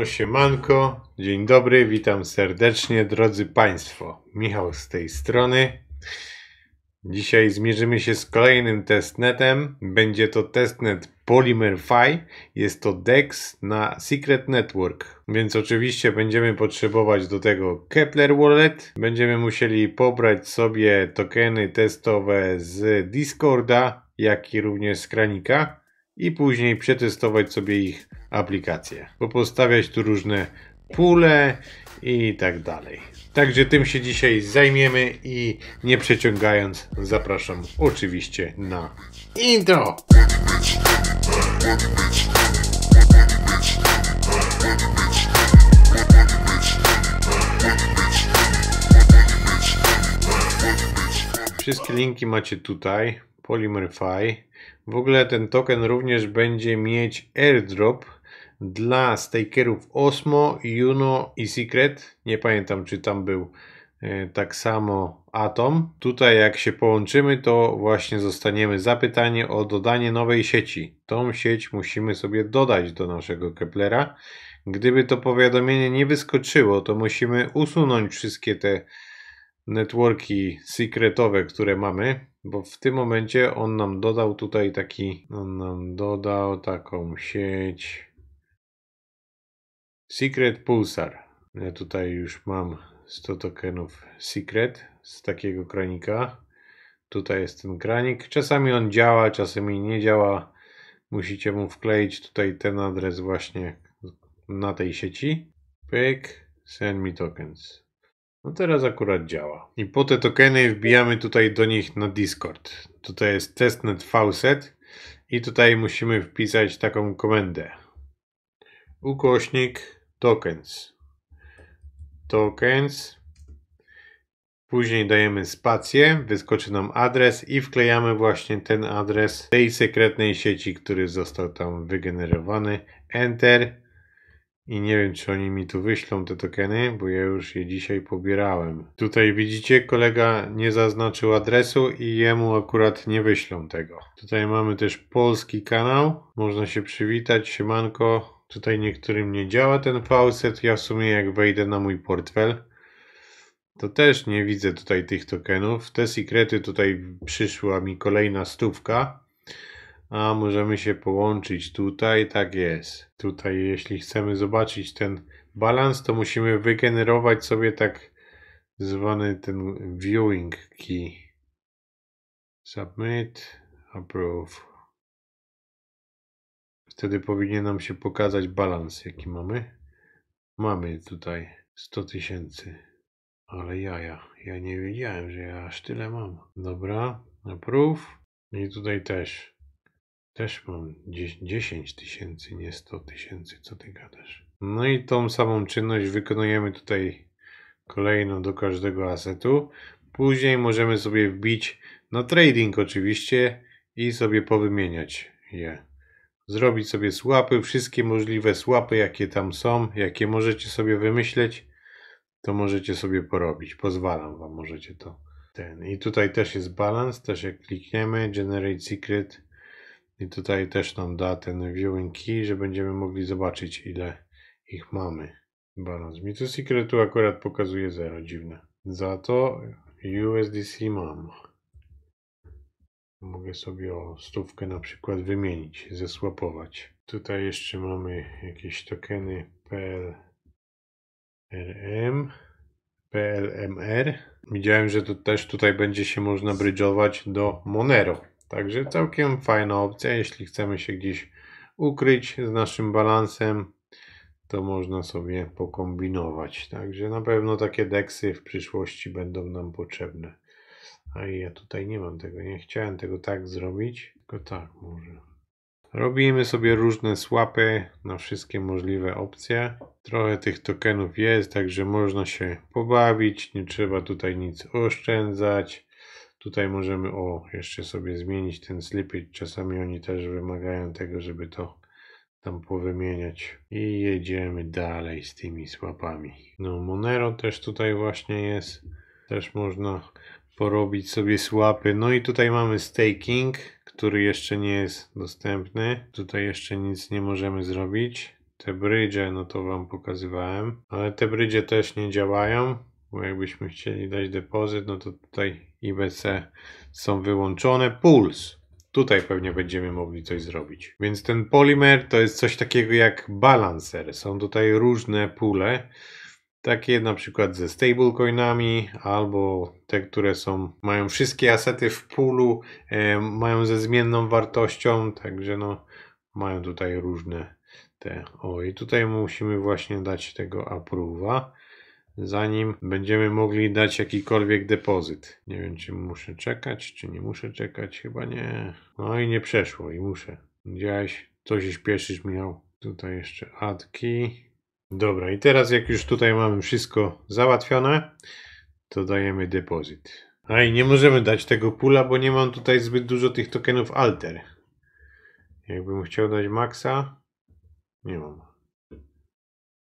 No siemanko, dzień dobry, witam serdecznie drodzy Państwo. Michał z tej strony. Dzisiaj zmierzymy się z kolejnym testnetem. Będzie to testnet PolymerFi. Jest to DEX na Secret Network. Więc oczywiście będziemy potrzebować do tego Kepler Wallet. Będziemy musieli pobrać sobie tokeny testowe z Discorda, jak i również z Kranika i później przetestować sobie ich aplikacje, bo postawiać tu różne pule i tak dalej. Także tym się dzisiaj zajmiemy i nie przeciągając zapraszam oczywiście na intro. Wszystkie linki macie tutaj, Polymerify. W ogóle ten token również będzie mieć airdrop dla stakerów Osmo, Juno i Secret. Nie pamiętam, czy tam był e, tak samo Atom. Tutaj jak się połączymy, to właśnie zostaniemy zapytani o dodanie nowej sieci. Tą sieć musimy sobie dodać do naszego Keplera. Gdyby to powiadomienie nie wyskoczyło, to musimy usunąć wszystkie te networki sekretowe, które mamy, bo w tym momencie on nam dodał tutaj taki, on nam dodał taką sieć Secret Pulsar. Ja tutaj już mam 100 tokenów Secret z takiego kranika. Tutaj jest ten kranik. Czasami on działa, czasami nie działa. Musicie mu wkleić tutaj ten adres właśnie na tej sieci. Pick, send me tokens. No teraz akurat działa. I po te tokeny wbijamy tutaj do nich na Discord. Tutaj jest testnet faucet i tutaj musimy wpisać taką komendę. Ukośnik tokens. Tokens. Później dajemy spację, wyskoczy nam adres i wklejamy właśnie ten adres tej sekretnej sieci, który został tam wygenerowany. Enter i nie wiem, czy oni mi tu wyślą te tokeny, bo ja już je dzisiaj pobierałem. Tutaj widzicie, kolega nie zaznaczył adresu i jemu akurat nie wyślą tego. Tutaj mamy też polski kanał. Można się przywitać, siemanko. Tutaj niektórym nie działa ten faucet. Ja w sumie jak wejdę na mój portfel, to też nie widzę tutaj tych tokenów. Te sekrety tutaj przyszła mi kolejna stówka. A możemy się połączyć tutaj, tak jest. Tutaj, jeśli chcemy zobaczyć ten balans, to musimy wygenerować sobie tak zwany ten viewing key. Submit, approve. Wtedy powinien nam się pokazać balans, jaki mamy. Mamy tutaj 100 tysięcy. Ale jaja, ja nie wiedziałem, że ja aż tyle mam. Dobra, approve. I tutaj też też mam dziesięć tysięcy, nie sto tysięcy, co ty gadasz. No i tą samą czynność wykonujemy tutaj kolejną do każdego asetu. Później możemy sobie wbić na no trading oczywiście i sobie powymieniać je. Zrobić sobie słapy, wszystkie możliwe słapy, jakie tam są, jakie możecie sobie wymyśleć, to możecie sobie porobić. Pozwalam wam, możecie to. Ten. I tutaj też jest balans, też jak klikniemy, generate secret, i tutaj też nam da ten viewing key, że będziemy mogli zobaczyć ile ich mamy. Balans mitu secretu akurat pokazuje 0, dziwne. Za to USDC mam. Mogę sobie o stówkę na przykład wymienić, zesłapować. Tutaj jeszcze mamy jakieś tokeny PLRM, PLMR. Widziałem, że to też tutaj będzie się można brydżować do Monero. Także całkiem fajna opcja, jeśli chcemy się gdzieś ukryć z naszym balansem, to można sobie pokombinować. Także na pewno takie deksy w przyszłości będą nam potrzebne. A ja tutaj nie mam tego, nie chciałem tego tak zrobić, tylko tak może. Robimy sobie różne słapy na wszystkie możliwe opcje. Trochę tych tokenów jest, także można się pobawić, nie trzeba tutaj nic oszczędzać. Tutaj możemy, o, jeszcze sobie zmienić ten slippage. Czasami oni też wymagają tego, żeby to tam powymieniać. I jedziemy dalej z tymi słapami. No, Monero też tutaj właśnie jest. Też można porobić sobie słapy. No i tutaj mamy staking, który jeszcze nie jest dostępny. Tutaj jeszcze nic nie możemy zrobić. Te brydzie, no to wam pokazywałem, ale te brydzie też nie działają bo jakbyśmy chcieli dać depozyt, no to tutaj IBC są wyłączone. Puls. Tutaj pewnie będziemy mogli coś zrobić. Więc ten polimer to jest coś takiego jak balancer. Są tutaj różne pule. Takie na przykład ze stablecoinami, albo te, które są, mają wszystkie asety w pulu, e, mają ze zmienną wartością, także no, mają tutaj różne te. O, i tutaj musimy właśnie dać tego approve'a zanim będziemy mogli dać jakikolwiek depozyt. Nie wiem, czy muszę czekać, czy nie muszę czekać, chyba nie. No i nie przeszło i muszę. Gdzieś coś się śpieszyć miał. Tutaj jeszcze adki. Dobra, i teraz jak już tutaj mamy wszystko załatwione, to dajemy depozyt. A i nie możemy dać tego pula, bo nie mam tutaj zbyt dużo tych tokenów alter. Jakbym chciał dać maksa, nie mam.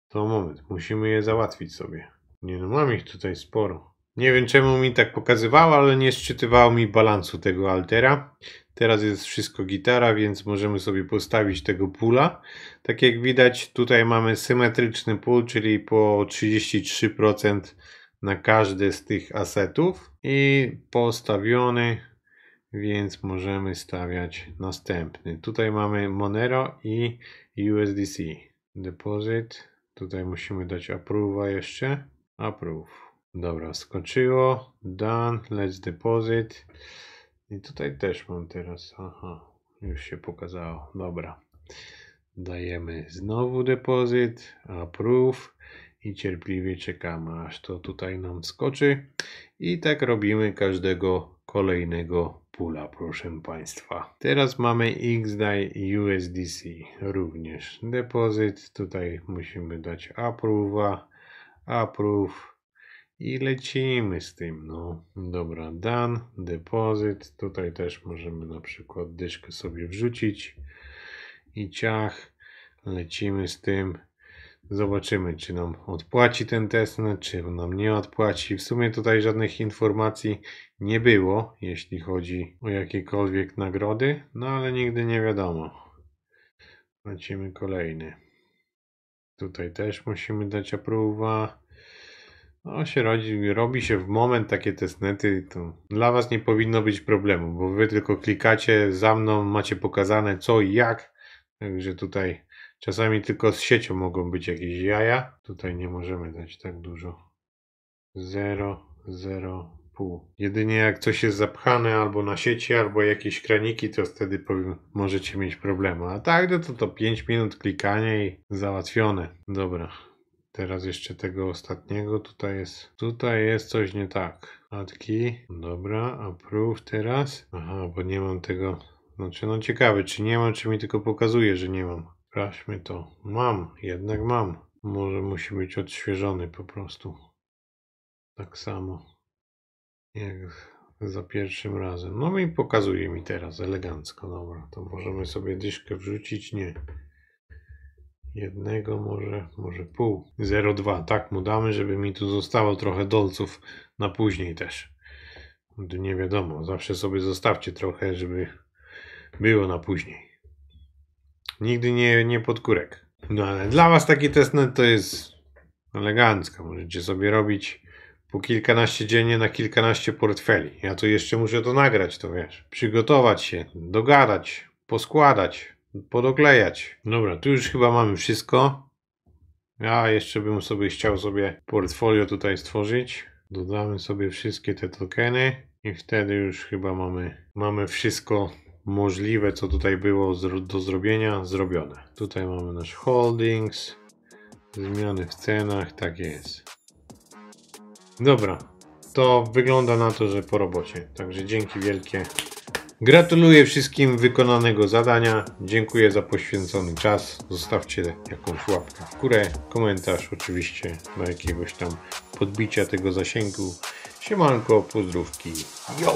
To moment, musimy je załatwić sobie. Nie no, mam ich tutaj sporo. Nie wiem czemu mi tak pokazywało, ale nie szczytywało mi balansu tego altera. Teraz jest wszystko gitara, więc możemy sobie postawić tego pula. Tak jak widać tutaj mamy symetryczny pól, czyli po 33% na każdy z tych asetów i postawiony, więc możemy stawiać następny. Tutaj mamy Monero i USDC. Deposit. Tutaj musimy dać approve'a jeszcze. Approve. Dobra, skończyło. Done. Let's deposit. I tutaj też mam teraz. Aha, już się pokazało. Dobra. Dajemy znowu depozyt. Approve. I cierpliwie czekamy, aż to tutaj nam skoczy. I tak robimy każdego kolejnego pula, proszę Państwa. Teraz mamy XDAI USDC również. Depozyt. Tutaj musimy dać approve'a approve i lecimy z tym, no. Dobra, done, depozyt, tutaj też możemy na przykład dyszkę sobie wrzucić i ciach, lecimy z tym. Zobaczymy, czy nam odpłaci ten testnet, no, czy nam nie odpłaci. W sumie tutaj żadnych informacji nie było, jeśli chodzi o jakiekolwiek nagrody, no ale nigdy nie wiadomo. Lecimy kolejny. Tutaj też musimy dać approve'a. No się rodzi, robi się w moment takie testnety, to dla was nie powinno być problemu, bo wy tylko klikacie za mną, macie pokazane co i jak, także tutaj czasami tylko z siecią mogą być jakieś jaja, tutaj nie możemy dać tak dużo. 0, 0, pół. Jedynie jak coś jest zapchane albo na sieci, albo jakieś kraniki, to wtedy powiem, możecie mieć problemy. A tak, no to to 5 minut klikania i załatwione. Dobra. Teraz jeszcze tego ostatniego. Tutaj jest, tutaj jest coś nie tak. łatki Dobra, approve teraz. Aha, bo nie mam tego. Znaczy, no ciekawe, czy nie mam, czy mi tylko pokazuje, że nie mam. Sprawdźmy to. Mam, jednak mam. Może musi być odświeżony po prostu. Tak samo. Jak za pierwszym razem. No i pokazuje mi teraz elegancko. Dobra, to możemy sobie dyszkę wrzucić. Nie. Jednego może, może pół. 0,2. Tak mu damy, żeby mi tu zostało trochę dolców na później też. Nie wiadomo, zawsze sobie zostawcie trochę, żeby było na później. Nigdy nie, nie kurek. No ale dla was taki test to jest elegancka. Możecie sobie robić po kilkanaście dziennie na kilkanaście portfeli. Ja tu jeszcze muszę to nagrać, to wiesz. Przygotować się, dogadać, poskładać, podoklejać. Dobra, tu już chyba mamy wszystko. Ja jeszcze bym sobie chciał sobie portfolio tutaj stworzyć. Dodamy sobie wszystkie te tokeny i wtedy już chyba mamy, mamy wszystko możliwe, co tutaj było do zrobienia, zrobione. Tutaj mamy nasz holdings, zmiany w cenach, tak jest. Dobra, to wygląda na to, że po robocie. Także dzięki wielkie. Gratuluję wszystkim wykonanego zadania. Dziękuję za poświęcony czas. Zostawcie jakąś łapkę w górę, komentarz oczywiście do jakiegoś tam podbicia tego zasięgu. Siemanko, pozdrówki. Yo!